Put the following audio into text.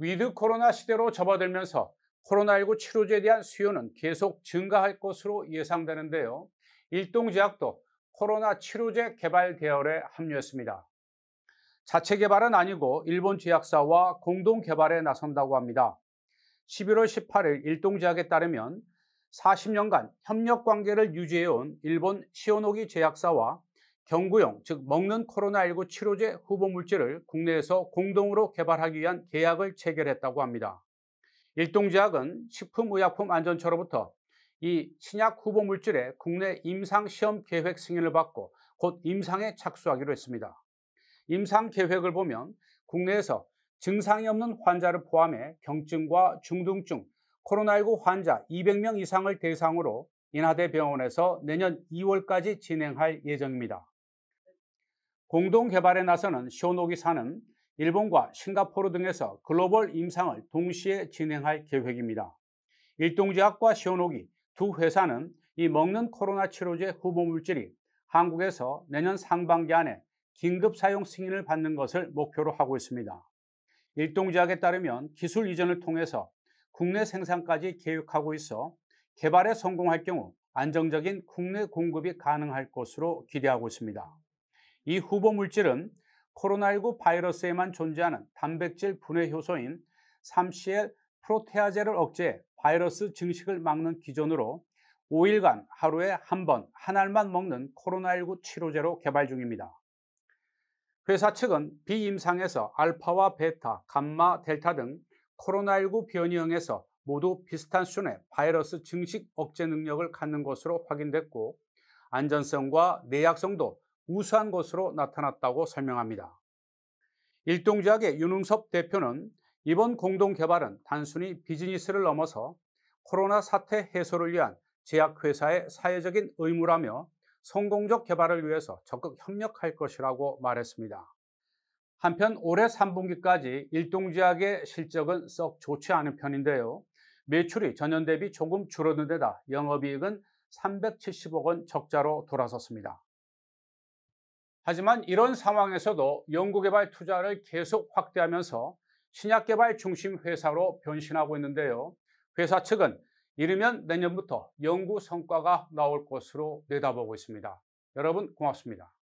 위드 코로나 시대로 접어들면서 코로나19 치료제에 대한 수요는 계속 증가할 것으로 예상되는데요. 일동제약도 코로나 치료제 개발 계열에 합류했습니다. 자체 개발은 아니고 일본 제약사와 공동 개발에 나선다고 합니다. 11월 18일 일동제약에 따르면 40년간 협력 관계를 유지해온 일본 시오노기 제약사와 경구용, 즉 먹는 코로나19 치료제 후보 물질을 국내에서 공동으로 개발하기 위한 계약을 체결했다고 합니다. 일동제약은 식품의약품안전처로부터 이 신약 후보 물질의 국내 임상 시험 계획 승인을 받고 곧 임상에 착수하기로 했습니다. 임상 계획을 보면 국내에서 증상이 없는 환자를 포함해 경증과 중등증, 코로나19 환자 200명 이상을 대상으로 인하대 병원에서 내년 2월까지 진행할 예정입니다. 공동 개발에 나서는 쇼노기사는 일본과 싱가포르 등에서 글로벌 임상을 동시에 진행할 계획입니다. 일동제약과 시오노기 두 회사는 이 먹는 코로나 치료제 후보 물질이 한국에서 내년 상반기 안에 긴급 사용 승인을 받는 것을 목표로 하고 있습니다. 일동제약에 따르면 기술 이전을 통해서 국내 생산까지 계획하고 있어 개발에 성공할 경우 안정적인 국내 공급이 가능할 것으로 기대하고 있습니다. 이 후보 물질은 코로나19 바이러스에만 존재하는 단백질 분해 효소인 3CL 프로테아제를 억제해 바이러스 증식을 막는 기전으로 5일간 하루에 한 번, 한 알만 먹는 코로나19 치료제로 개발 중입니다. 회사 측은 비임상에서 알파와 베타, 감마, 델타 등 코로나19 변이형에서 모두 비슷한 수준의 바이러스 증식 억제 능력을 갖는 것으로 확인됐고 안전성과 내약성도 우수한 것으로 나타났다고 설명합니다. 일동작의 지 윤웅섭 대표는 이번 공동개발은 단순히 비즈니스를 넘어서 코로나 사태 해소를 위한 제약회사의 사회적인 의무라며 성공적 개발을 위해서 적극 협력할 것이라고 말했습니다. 한편 올해 3분기까지 일동지약의 실적은 썩 좋지 않은 편인데요. 매출이 전년 대비 조금 줄어든 데다 영업이익은 370억 원 적자로 돌아섰습니다. 하지만 이런 상황에서도 연구개발 투자를 계속 확대하면서 신약개발 중심 회사로 변신하고 있는데요. 회사 측은 이르면 내년부터 연구 성과가 나올 것으로 내다보고 있습니다. 여러분 고맙습니다.